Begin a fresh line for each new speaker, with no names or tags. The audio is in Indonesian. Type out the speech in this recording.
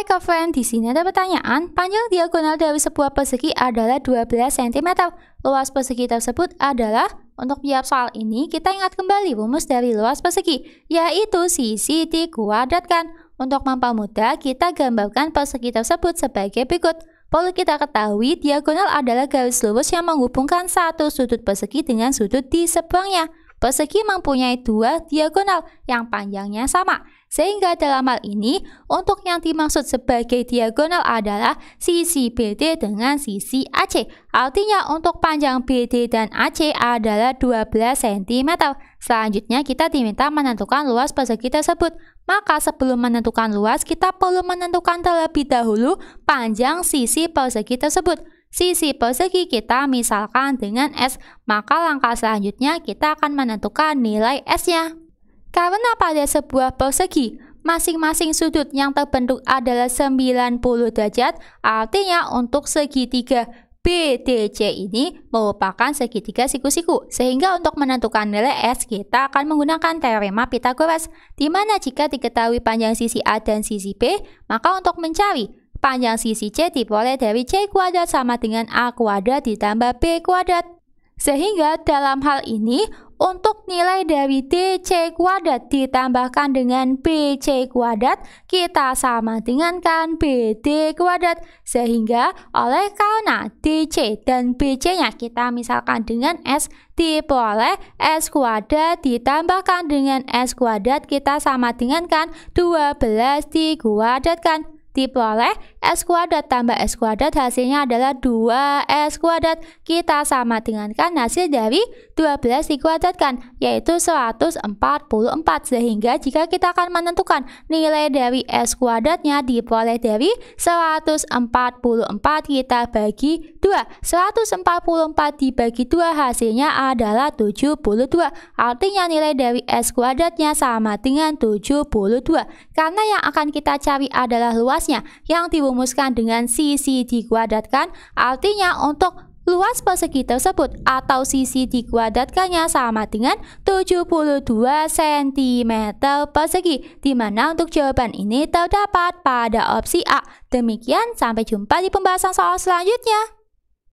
Hai kawan, di sini ada pertanyaan. Panjang diagonal dari sebuah persegi adalah 12 cm. Luas persegi tersebut adalah untuk menjawab soal ini, kita ingat kembali rumus dari luas persegi, yaitu sisi dikuadratkan. Untuk mempermudah, kita gambarkan persegi tersebut sebagai berikut. Perlu kita ketahui, diagonal adalah garis lurus yang menghubungkan satu sudut persegi dengan sudut di seberangnya. Persegi mempunyai dua diagonal yang panjangnya sama. Sehingga dalam hal ini, untuk yang dimaksud sebagai diagonal adalah sisi BD dengan sisi AC. Artinya untuk panjang BD dan AC adalah 12 cm. Selanjutnya kita diminta menentukan luas persegi tersebut. Maka sebelum menentukan luas, kita perlu menentukan terlebih dahulu panjang sisi persegi tersebut sisi persegi kita misalkan dengan S, maka langkah selanjutnya kita akan menentukan nilai S-nya. Karena pada sebuah persegi, masing-masing sudut yang terbentuk adalah 90 derajat, artinya untuk segitiga BDC ini merupakan segitiga siku-siku, sehingga untuk menentukan nilai S kita akan menggunakan teorema Pitagoras, di mana jika diketahui panjang sisi A dan sisi B, maka untuk mencari panjang sisi C diperoleh dari C kuadrat sama dengan A kuadrat ditambah B kuadrat. Sehingga dalam hal ini untuk nilai dari DC kuadrat ditambahkan dengan BC kuadrat, kita sama dengankan BD kuadrat. Sehingga oleh karena DC dan BC nya kita misalkan dengan S diperoleh S kuadrat ditambahkan dengan S kuadrat kita sama dengankan 12 dikuadratkan diperoleh S kuadrat tambah S kuadrat hasilnya adalah 2S kuadrat. Kita sama dengan kan hasil dari 12 dikuadratkan yaitu 144. Sehingga jika kita akan menentukan nilai dari S kuadratnya diperoleh dari 144 kita bagi 2. 144 dibagi 2 hasilnya adalah 72. Artinya nilai dari S kuadratnya sama dengan 72. Karena yang akan kita cari adalah luas luasnya yang dirumuskan dengan sisi dikuadratkan artinya untuk Luas persegi tersebut atau sisi dikuadratkannya sama dengan 72 cm persegi, di mana untuk jawaban ini terdapat pada opsi A. Demikian, sampai jumpa di pembahasan soal selanjutnya.